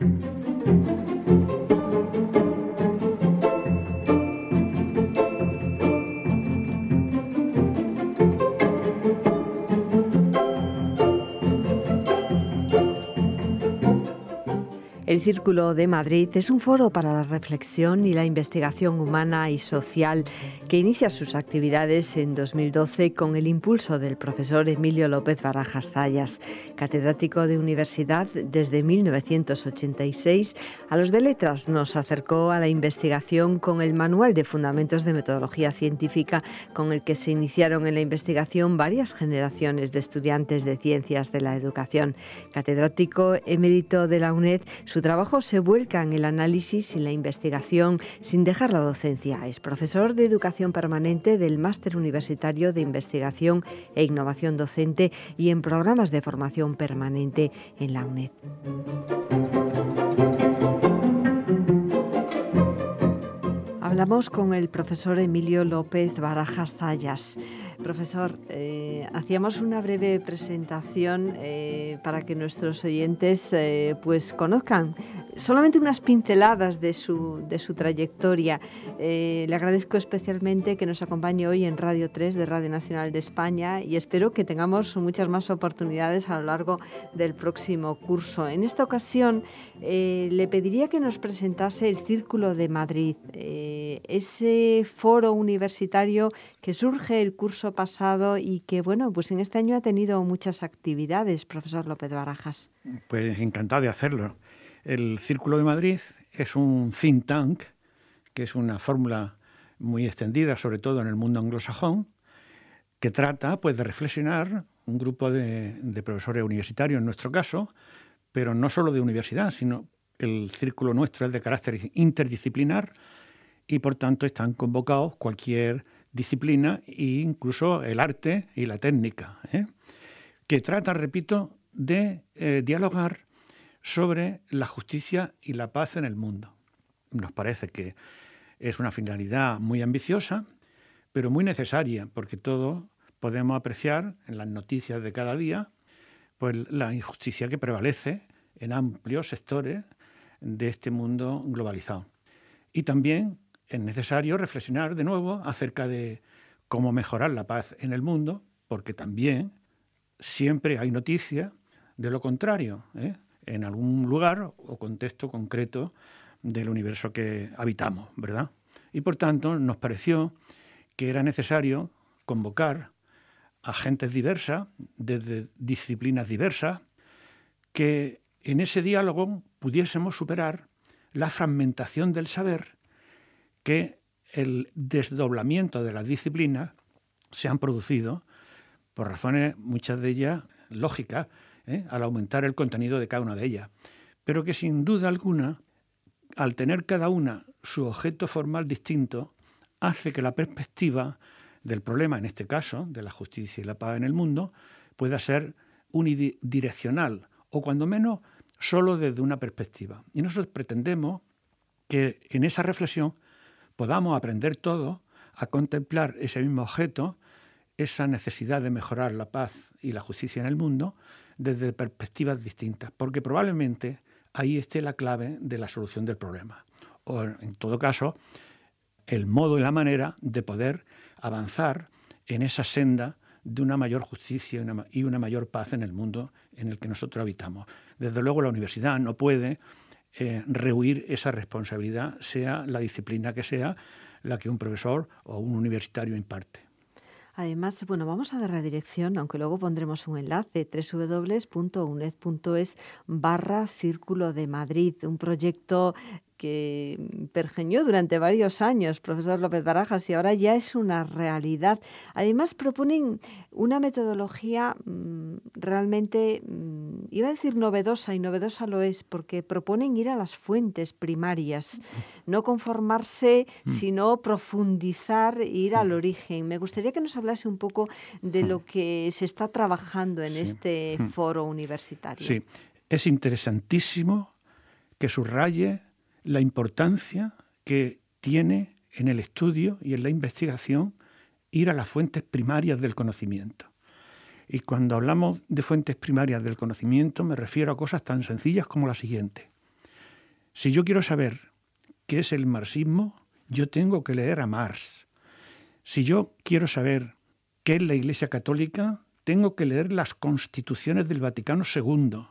Thank you. El Círculo de Madrid es un foro para la reflexión y la investigación humana y social que inicia sus actividades en 2012 con el impulso del profesor Emilio López Barajas Zayas, catedrático de universidad desde 1986. A los de letras nos acercó a la investigación con el Manual de Fundamentos de Metodología Científica con el que se iniciaron en la investigación varias generaciones de estudiantes de ciencias de la educación. Catedrático emérito de la UNED, su trabajo se vuelca en el análisis y la investigación sin dejar la docencia. Es profesor de educación permanente del Máster Universitario de Investigación e Innovación Docente y en programas de formación permanente en la UNED. Hablamos con el profesor Emilio López Barajas Zayas. Profesor, eh, hacíamos una breve presentación eh, para que nuestros oyentes eh, pues conozcan solamente unas pinceladas de su, de su trayectoria. le agradezco especialmente que nos acompañe hoy en Radio 3 de Radio Nacional de España y espero que tengamos muchas más oportunidades a lo largo del próximo curso. En esta ocasión le pediría que nos presentase el Círculo de Madrid, ese foro universitario que surge el curso pasado y que, bueno, pues en este año ha tenido muchas actividades, profesor López Barajas. Pues encantado de hacerlo. El Círculo de Madrid es un think tank, que es una fórmula muy extendida, sobre todo en el mundo anglosajón, que trata pues, de reflexionar un grupo de, de profesores universitarios, en nuestro caso, pero no solo de universidad, sino el círculo nuestro es de carácter interdisciplinar y por tanto están convocados cualquier disciplina e incluso el arte y la técnica, ¿eh? que trata, repito, de eh, dialogar sobre la justicia y la paz en el mundo. Nos parece que es una finalidad muy ambiciosa, pero muy necesaria, porque todos podemos apreciar en las noticias de cada día pues, la injusticia que prevalece en amplios sectores de este mundo globalizado. Y también es necesario reflexionar de nuevo acerca de cómo mejorar la paz en el mundo, porque también siempre hay noticia de lo contrario, ¿eh? en algún lugar o contexto concreto del universo que habitamos, ¿verdad? Y por tanto nos pareció que era necesario convocar a gentes diversas, desde disciplinas diversas, que en ese diálogo pudiésemos superar la fragmentación del saber que el desdoblamiento de las disciplinas se han producido por razones, muchas de ellas lógicas, ¿eh? al aumentar el contenido de cada una de ellas, pero que sin duda alguna, al tener cada una su objeto formal distinto, hace que la perspectiva del problema, en este caso, de la justicia y la paz en el mundo, pueda ser unidireccional o cuando menos solo desde una perspectiva. Y nosotros pretendemos que en esa reflexión podamos aprender todos a contemplar ese mismo objeto, esa necesidad de mejorar la paz y la justicia en el mundo, desde perspectivas distintas, porque probablemente ahí esté la clave de la solución del problema, o en todo caso, el modo y la manera de poder avanzar en esa senda de una mayor justicia y una mayor paz en el mundo en el que nosotros habitamos. Desde luego la universidad no puede eh, rehuir esa responsabilidad, sea la disciplina que sea la que un profesor o un universitario imparte. Además, bueno, vamos a dar la dirección, aunque luego pondremos un enlace, www.uned.es barra Círculo de Madrid, un proyecto que mm, pergeñó durante varios años, profesor López Barajas, y ahora ya es una realidad. Además, proponen una metodología mm, realmente, mm, iba a decir novedosa, y novedosa lo es, porque proponen ir a las fuentes primarias, no conformarse, sino profundizar e ir al origen. Me gustaría que nos hablase un poco de lo que se está trabajando en este foro universitario. Sí, es interesantísimo que subraye la importancia que tiene en el estudio y en la investigación ir a las fuentes primarias del conocimiento. Y cuando hablamos de fuentes primarias del conocimiento me refiero a cosas tan sencillas como la siguiente. Si yo quiero saber qué es el marxismo, yo tengo que leer a Marx. Si yo quiero saber qué es la Iglesia Católica, tengo que leer las constituciones del Vaticano II.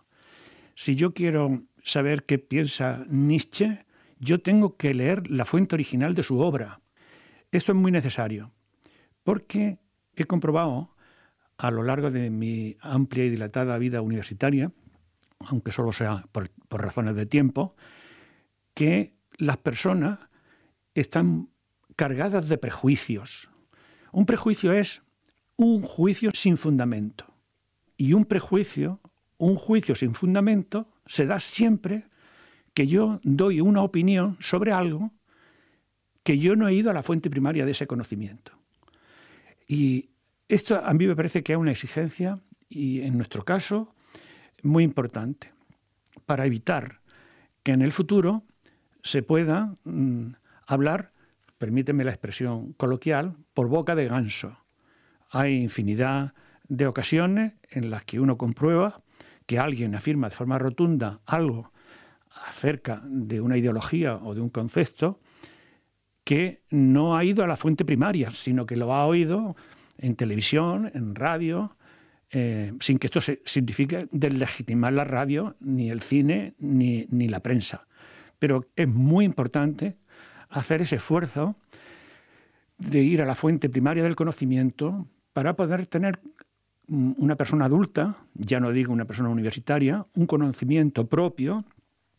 Si yo quiero saber qué piensa Nietzsche, yo tengo que leer la fuente original de su obra. Esto es muy necesario, porque he comprobado a lo largo de mi amplia y dilatada vida universitaria, aunque solo sea por, razones de tiempo, que las personas están cargadas de prejuicios. Un prejuicio es un juicio sin fundamento. Y un prejuicio, un juicio sin fundamento, se da siempre que yo doy una opinión sobre algo que yo no he ido a la fuente primaria de ese conocimiento. Y esto a mí me parece que es una exigencia, y en nuestro caso, muy importante, para evitar que en el futuro se pueda mm, hablar, permíteme la expresión coloquial, por boca de ganso. Hay infinidad de ocasiones en las que uno comprueba que alguien afirma de forma rotunda algo acerca de una ideología o de un concepto que no ha ido a la fuente primaria, sino que lo ha oído en televisión, en radio, eh, sin que esto se signifique deslegitimar la radio, ni el cine, ni, ni la prensa. Pero es muy importante hacer ese esfuerzo de ir a la fuente primaria del conocimiento para poder tener una persona adulta, ya no digo una persona universitaria, un conocimiento propio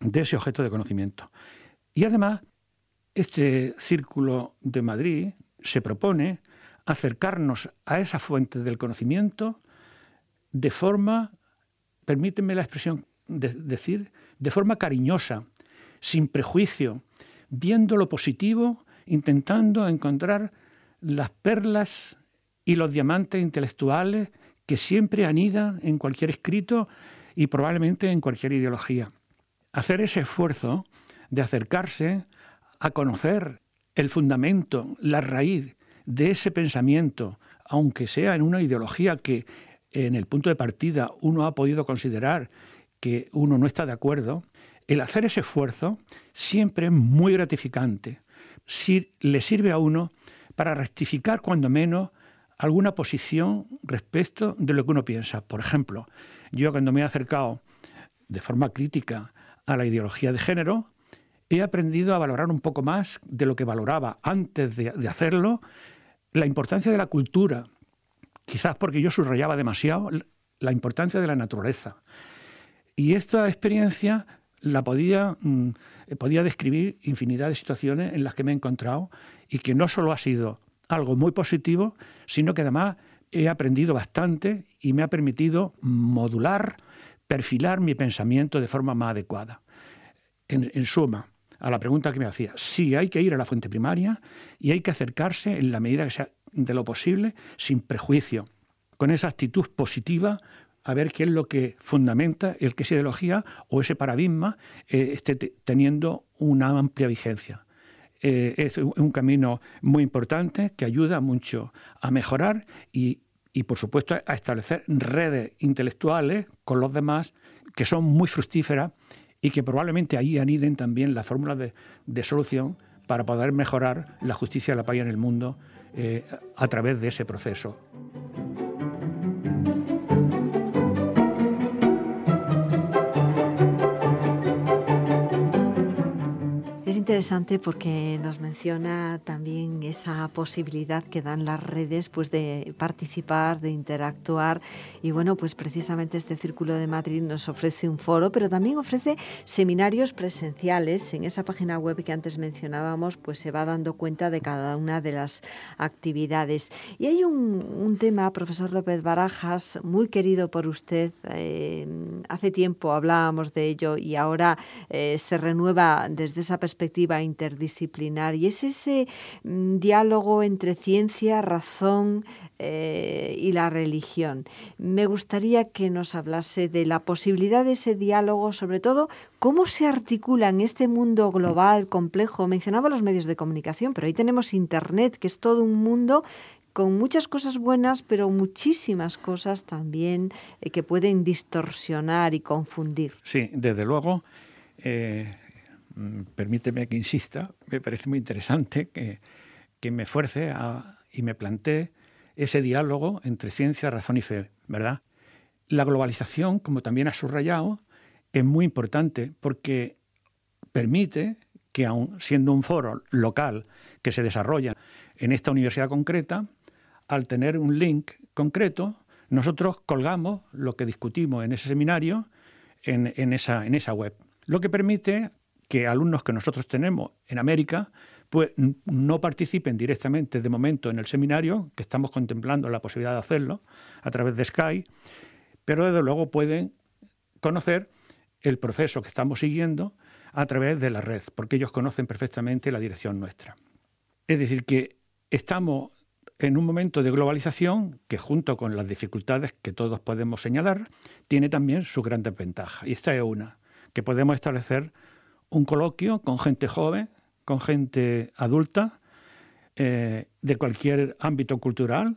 de ese objeto de conocimiento. Y además, este círculo de Madrid se propone acercarnos a esa fuente del conocimiento de forma, permíteme la expresión de decir, de forma cariñosa, sin prejuicio, viendo lo positivo, intentando encontrar las perlas y los diamantes intelectuales que siempre anidan en cualquier escrito y probablemente en cualquier ideología hacer ese esfuerzo de acercarse a conocer el fundamento, la raíz de ese pensamiento, aunque sea en una ideología que en el punto de partida uno ha podido considerar que uno no está de acuerdo, el hacer ese esfuerzo siempre es muy gratificante. Si le sirve a uno para rectificar cuando menos alguna posición respecto de lo que uno piensa. Por ejemplo, yo cuando me he acercado de forma crítica a la ideología de género, he aprendido a valorar un poco más de lo que valoraba antes de, hacerlo la importancia de la cultura, quizás porque yo subrayaba demasiado la importancia de la naturaleza. Y esta experiencia la podía, mm, podía describir infinidad de situaciones en las que me he encontrado y que no solo ha sido algo muy positivo, sino que además he aprendido bastante y me ha permitido modular perfilar mi pensamiento de forma más adecuada. En, suma, a la pregunta que me hacía, sí hay que ir a la fuente primaria y hay que acercarse en la medida que sea de lo posible, sin prejuicio, con esa actitud positiva a ver qué es lo que fundamenta el que esa ideología o ese paradigma eh, esté teniendo una amplia vigencia. Eh, es un camino muy importante que ayuda mucho a mejorar y y por supuesto a establecer redes intelectuales con los demás que son muy fructíferas y que probablemente ahí aniden también las fórmulas de, solución para poder mejorar la justicia de la paz en el mundo eh, a través de ese proceso. interesante porque nos menciona también esa posibilidad que dan las redes pues de participar, de interactuar y bueno, pues precisamente este Círculo de Madrid nos ofrece un foro, pero también ofrece seminarios presenciales. En esa página web que antes mencionábamos, pues se va dando cuenta de cada una de las actividades. Y hay un, tema, profesor López Barajas, muy querido por usted. Eh, hace tiempo hablábamos de ello y ahora eh, se renueva desde esa perspectiva interdisciplinar y es ese mm, diálogo entre ciencia, razón eh, y la religión. Me gustaría que nos hablase de la posibilidad de ese diálogo, sobre todo cómo se articula en este mundo global, complejo. Mencionaba los medios de comunicación, pero ahí tenemos Internet, que es todo un mundo con muchas cosas buenas, pero muchísimas cosas también eh, que pueden distorsionar y confundir. Sí, desde luego, eh, Mm, permíteme que insista, me parece muy interesante que, que me fuerce y me plantee ese diálogo entre ciencia, razón y fe, ¿verdad? La globalización, como también ha subrayado, es muy importante porque permite que, aun siendo un foro local que se desarrolla en esta universidad concreta, al tener un link concreto, nosotros colgamos lo que discutimos en ese seminario en, esa, en esa web, lo que permite que alumnos que nosotros tenemos en América pues no participen directamente de momento en el seminario, que estamos contemplando la posibilidad de hacerlo a través de Sky, pero desde luego pueden conocer el proceso que estamos siguiendo a través de la red, porque ellos conocen perfectamente la dirección nuestra. Es decir, que estamos en un momento de globalización que junto con las dificultades que todos podemos señalar, tiene también sus grandes ventajas. Y esta es una, que podemos establecer un coloquio con gente joven, con gente adulta, eh, de cualquier ámbito cultural,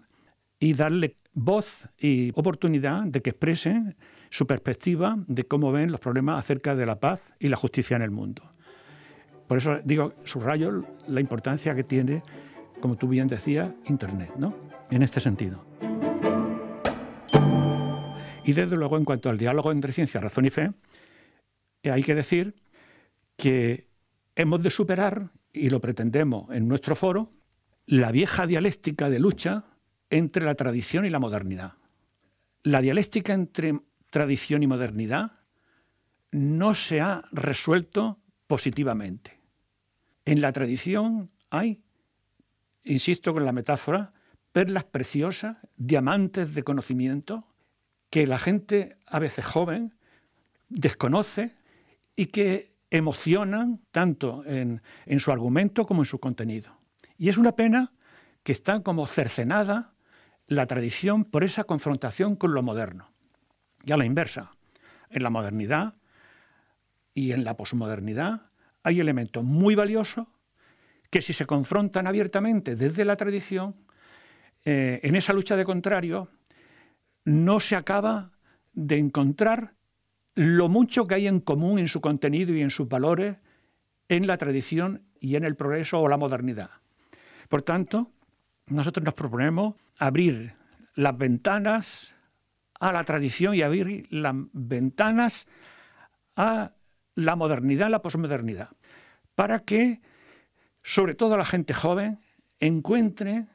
y darle voz y oportunidad de que expresen su perspectiva de cómo ven los problemas acerca de la paz y la justicia en el mundo. Por eso digo, subrayo la importancia que tiene, como tú bien decías, Internet, ¿no? En este sentido. Y desde luego, en cuanto al diálogo entre ciencia, razón y fe, eh, hay que decir que hemos de superar, y lo pretendemos en nuestro foro, la vieja dialéctica de lucha entre la tradición y la modernidad. La dialéctica entre tradición y modernidad no se ha resuelto positivamente. En la tradición hay, insisto con la metáfora, perlas preciosas, diamantes de conocimiento que la gente a veces joven desconoce y que emocionan tanto en, su argumento como en su contenido. Y es una pena que está como cercenada la tradición por esa confrontación con lo moderno. Y a la inversa, en la modernidad y en la posmodernidad hay elementos muy valiosos que si se confrontan abiertamente desde la tradición, eh, en esa lucha de contrario, no se acaba de encontrar lo mucho que hay en común en su contenido y en sus valores, en la tradición y en el progreso o la modernidad. Por tanto, nosotros nos proponemos abrir las ventanas a la tradición y abrir las ventanas a la modernidad, a la posmodernidad, para que sobre todo la gente joven encuentre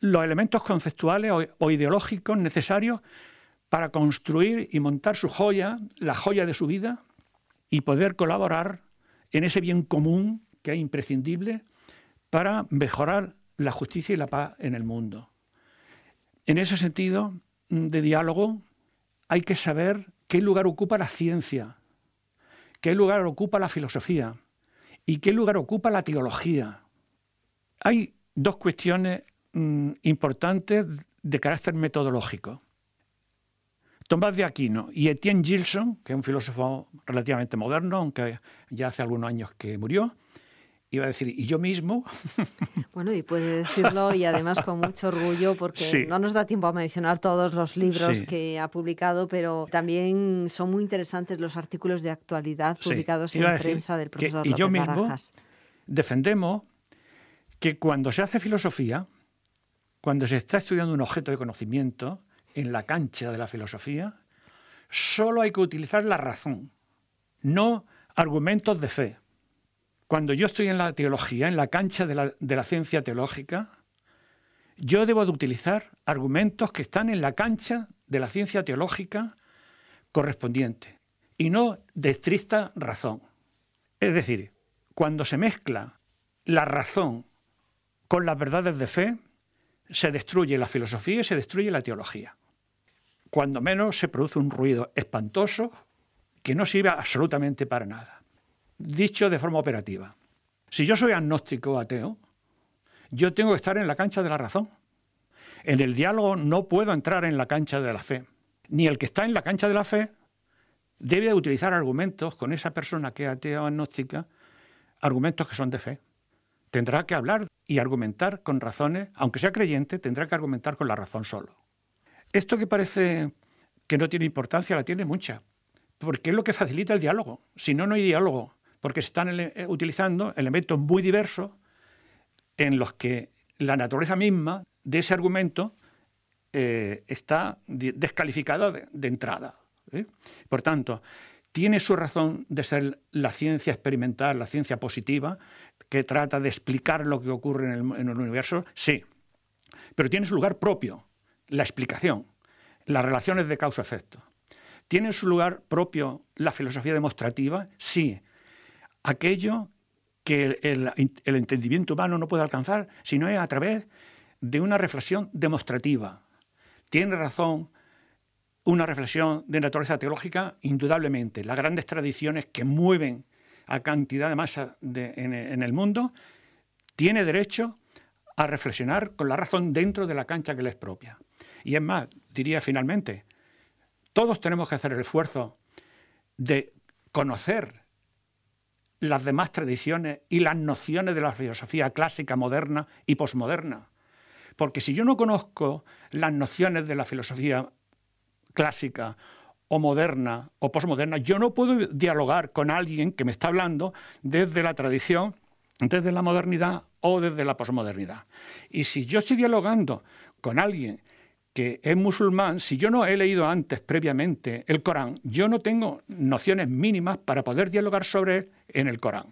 los elementos conceptuales o, ideológicos necesarios para construir y montar su joya, la joya de su vida, y poder colaborar en ese bien común que es imprescindible para mejorar la justicia y la paz en el mundo. En ese sentido mm, de diálogo hay que saber qué lugar ocupa la ciencia, qué lugar ocupa la filosofía y qué lugar ocupa la teología. Hay dos cuestiones mm, importantes de carácter metodológico. Tomás de Aquino y Etienne Gilson, que es un filósofo relativamente moderno, aunque ya hace algunos años que murió, iba a decir, ¿y yo mismo? Bueno, y puede decirlo y además con mucho orgullo porque no nos da tiempo a mencionar todos los libros que ha publicado, pero también son muy interesantes los artículos de actualidad publicados en la prensa del profesor Y yo mismo defendemos que cuando se hace filosofía, cuando se está estudiando un objeto de conocimiento, en la cancha de la filosofía, solo hay que utilizar la razón, no argumentos de fe. Cuando yo estoy en la teología, en la cancha de la, ciencia teológica, yo debo de utilizar argumentos que están en la cancha de la ciencia teológica correspondiente y no de estricta razón. Es decir, cuando se mezcla la razón con las verdades de fe, se destruye la filosofía y se destruye la teología cuando menos se produce un ruido espantoso que no sirve absolutamente para nada. Dicho de forma operativa, si yo soy agnóstico o ateo, yo tengo que estar en la cancha de la razón. En el diálogo no puedo entrar en la cancha de la fe. Ni el que está en la cancha de la fe debe utilizar argumentos con esa persona que es ateo o agnóstica, argumentos que son de fe. Tendrá que hablar y argumentar con razones, aunque sea creyente, tendrá que argumentar con la razón solo. Esto que parece que no tiene importancia, la tiene mucha, porque es lo que facilita el diálogo. Si no, no hay diálogo, porque se están eh, utilizando elementos muy diversos en los que la naturaleza misma de ese argumento eh, está descalificada de, entrada. ¿eh? Por tanto, tiene su razón de ser la ciencia experimental, la ciencia positiva, que trata de explicar lo que ocurre en el universo, sí, pero tiene su lugar propio la explicación, las relaciones de causa-efecto. ¿Tiene su lugar propio la filosofía demostrativa? Sí. Aquello que el, entendimiento humano no puede alcanzar, sino es a través de una reflexión demostrativa. Tiene razón una reflexión de naturaleza teológica, indudablemente. Las grandes tradiciones que mueven a cantidad de masa en, en el mundo, tiene derecho a reflexionar con la razón dentro de la cancha que le es propia. Y es más, diría finalmente, todos tenemos que hacer el esfuerzo de conocer las demás tradiciones y las nociones de la filosofía clásica, moderna y posmoderna. Porque si yo no conozco las nociones de la filosofía clásica o moderna o posmoderna, yo no puedo dialogar con alguien que me está hablando desde la tradición, desde la modernidad o desde la posmodernidad. Y si yo estoy dialogando con alguien que es musulmán, si yo no he leído antes previamente el Corán, yo no tengo nociones mínimas para poder dialogar sobre él en el Corán.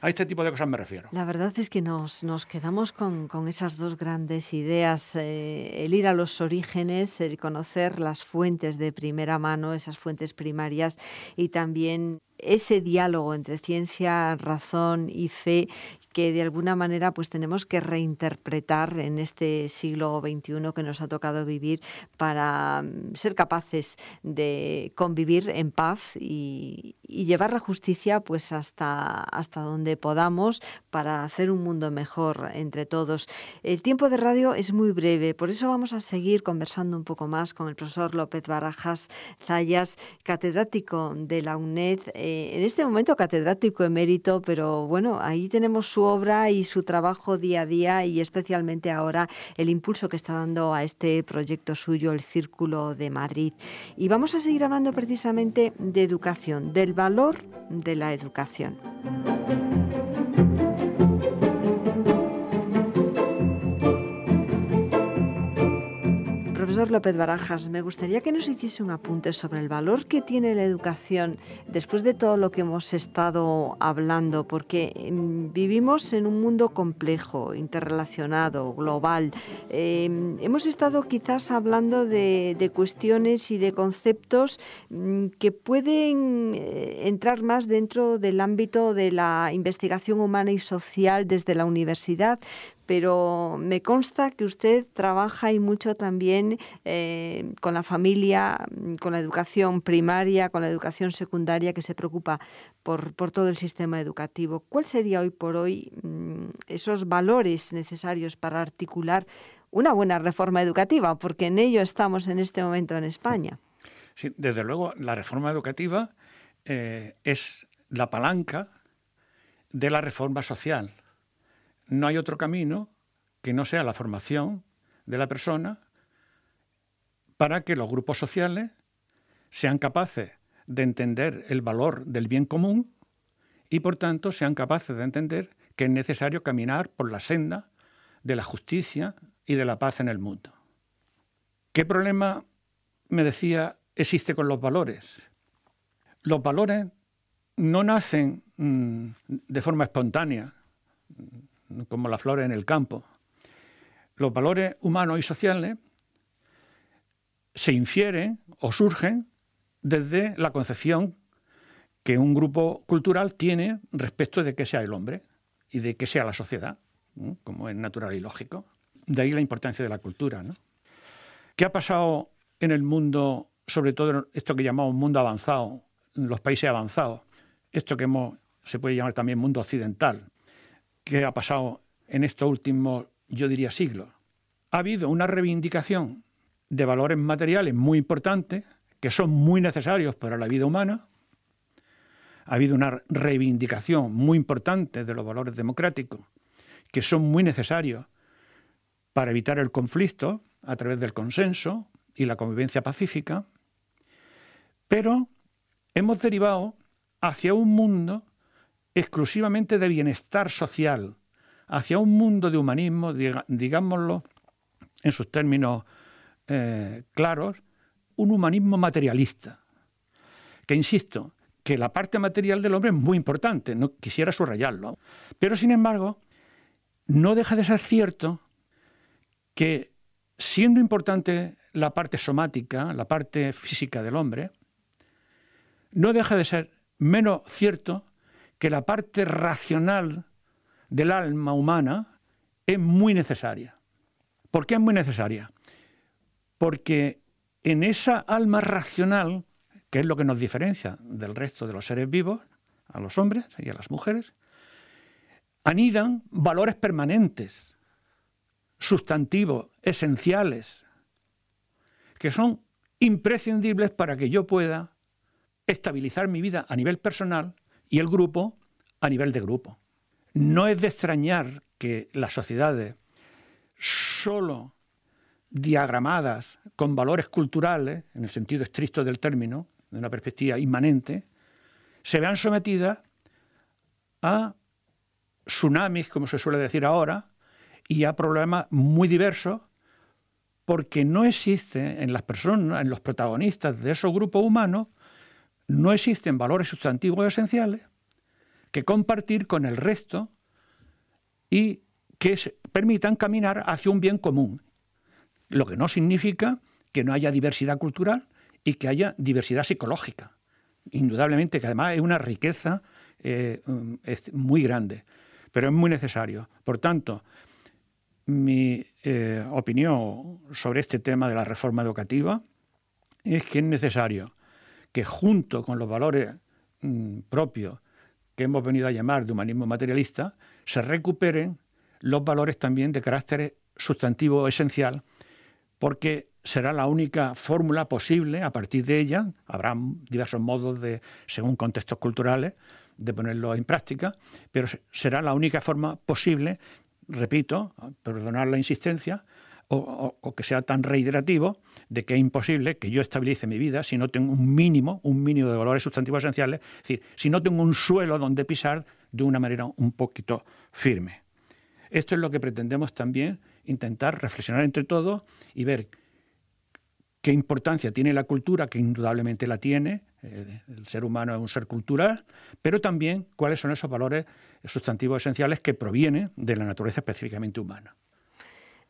A este tipo de cosas me refiero. La verdad es que nos, nos quedamos con, esas dos grandes ideas, eh, el ir a los orígenes, el conocer las fuentes de primera mano, esas fuentes primarias, y también ese diálogo entre ciencia, razón y fe que de alguna manera pues tenemos que reinterpretar en este siglo XXI que nos ha tocado vivir para mm, ser capaces de convivir en paz y, llevar la justicia pues hasta, hasta donde podamos para hacer un mundo mejor entre todos. El tiempo de radio es muy breve, por eso vamos a seguir conversando un poco más con el profesor López Barajas Zayas, catedrático de la UNED, eh, en este momento catedrático emérito, pero bueno, ahí tenemos su obra y su trabajo día a día y especialmente ahora el impulso que está dando a este proyecto suyo, el Círculo de Madrid. Y vamos a seguir hablando precisamente de educación, del valor de la educación. Profesor López Barajas, me gustaría que nos hiciese un apunte sobre el valor que tiene la educación después de todo lo que hemos estado hablando, porque em, vivimos en un mundo complejo, interrelacionado, global. Em, hemos estado quizás hablando de, cuestiones y de conceptos mm, que pueden eh, entrar más dentro del ámbito de la investigación humana y social desde la universidad, pero me consta que usted trabaja y mucho también eh, con la familia, con la educación primaria, con la educación secundaria, que se preocupa por, todo el sistema educativo. ¿Cuál sería hoy por hoy mm, esos valores necesarios para articular una buena reforma educativa? Porque en ello estamos en este momento en España. Sí, desde luego, la reforma educativa eh, es la palanca de la reforma social no hay otro camino que no sea la formación de la persona para que los grupos sociales sean capaces de entender el valor del bien común y por tanto sean capaces de entender que es necesario caminar por la senda de la justicia y de la paz en el mundo. ¿Qué problema, me decía, existe con los valores? Los valores no nacen mm, de forma espontánea, como la flores en el campo. Los valores humanos y sociales se infieren o surgen desde la concepción que un grupo cultural tiene respecto de qué sea el hombre y de qué sea la sociedad, como es natural y lógico. De ahí la importancia de la cultura. ¿Qué ha pasado en el mundo, sobre todo en esto que llamamos mundo avanzado, los países avanzados, esto que se puede llamar también mundo occidental, que ha pasado en estos últimos, yo diría, siglos. Ha habido una reivindicación de valores materiales muy importantes, que son muy necesarios para la vida humana. Ha habido una reivindicación muy importante de los valores democráticos, que son muy necesarios para evitar el conflicto a través del consenso y la convivencia pacífica. Pero hemos derivado hacia un mundo exclusivamente de bienestar social, hacia un mundo de humanismo, digámoslo en sus términos eh, claros, un humanismo materialista. Que insisto, que la parte material del hombre es muy importante, no quisiera subrayarlo. Pero sin embargo, no deja de ser cierto que siendo importante la parte somática, la parte física del hombre, no deja de ser menos cierto que la parte racional del alma humana es muy necesaria. ¿Por qué es muy necesaria? Porque en esa alma racional, que es lo que nos diferencia del resto de los seres vivos, a los hombres y a las mujeres, anidan valores permanentes, sustantivos, esenciales, que son imprescindibles para que yo pueda estabilizar mi vida a nivel personal y el grupo a nivel de grupo. No es de extrañar que las sociedades solo diagramadas con valores culturales, en el sentido estricto del término, de una perspectiva inmanente, se vean sometidas a tsunamis, como se suele decir ahora, y a problemas muy diversos, porque no existe en las personas, en los protagonistas de esos grupos humanos, no existen valores sustantivos esenciales que compartir con el resto y que permitan caminar hacia un bien común. Lo que no significa que no haya diversidad cultural y que haya diversidad psicológica. Indudablemente que además es una riqueza eh, um, muy grande, pero es muy necesario. Por tanto, mi eh, opinión sobre este tema de la reforma educativa es que es necesario que junto con los valores mm, propios que hemos venido a llamar de humanismo materialista, se recuperen los valores también de carácter sustantivo esencial, porque será la única fórmula posible a partir de ella, habrá diversos modos de, según contextos culturales, de ponerlo en práctica, pero será la única forma posible, repito, perdonar la insistencia, o, que sea tan reiterativo de que es imposible que yo estabilice mi vida si no tengo un mínimo, un mínimo de valores sustantivos esenciales, es decir, si no tengo un suelo donde pisar de una manera un poquito firme. Esto es lo que pretendemos también intentar reflexionar entre todos y ver qué importancia tiene la cultura, que indudablemente la tiene, eh, el ser humano es un ser cultural, pero también cuáles son esos valores sustantivos esenciales que provienen de la naturaleza específicamente humana.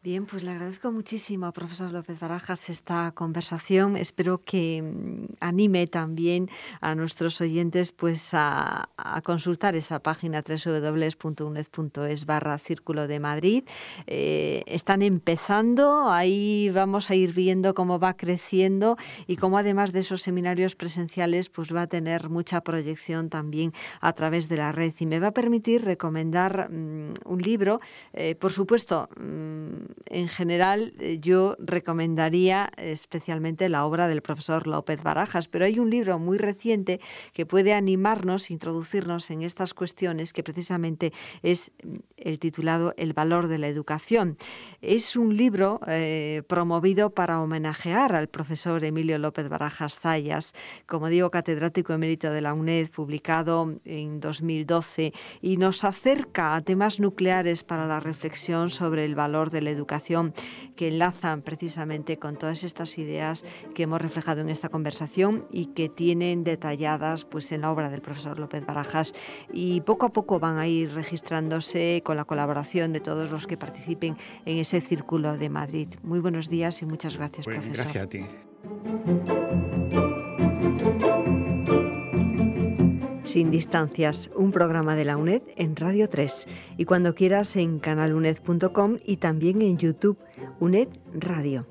Bien, pues le agradezco muchísimo a profesor López Barajas esta conversación. Espero que mm, anime también a nuestros oyentes pues a, consultar esa página www.uned.es barra Círculo de Madrid. Eh, están empezando, ahí vamos a ir viendo cómo va creciendo y cómo además de esos seminarios presenciales pues va a tener mucha proyección también a través de la red. Y me va a permitir recomendar mm, un libro, eh, por supuesto, mm, en general eh, yo recomendaría eh, especialmente la obra del profesor López Barajas, pero hay un libro muy reciente que puede animarnos, introducirnos en estas cuestiones, que precisamente es mm, el titulado El valor de la educación. Es un libro eh, promovido para homenajear al profesor Emilio López Barajas Zayas, como digo, catedrático emérito de la UNED, publicado en 2012, y nos acerca a temas nucleares para la reflexión sobre el valor de la educación que enlazan precisamente con todas estas ideas que hemos reflejado en esta conversación y que tienen detalladas pues en la obra del profesor López Barajas y poco a poco van a ir registrándose con la colaboración de todos los que participen en ese círculo de Madrid. Muy buenos días y muchas gracias, profesor. Gracias a ti. Sin Distancias, un programa de la UNED en Radio 3 y cuando quieras en canaluned.com y también en YouTube UNED Radio.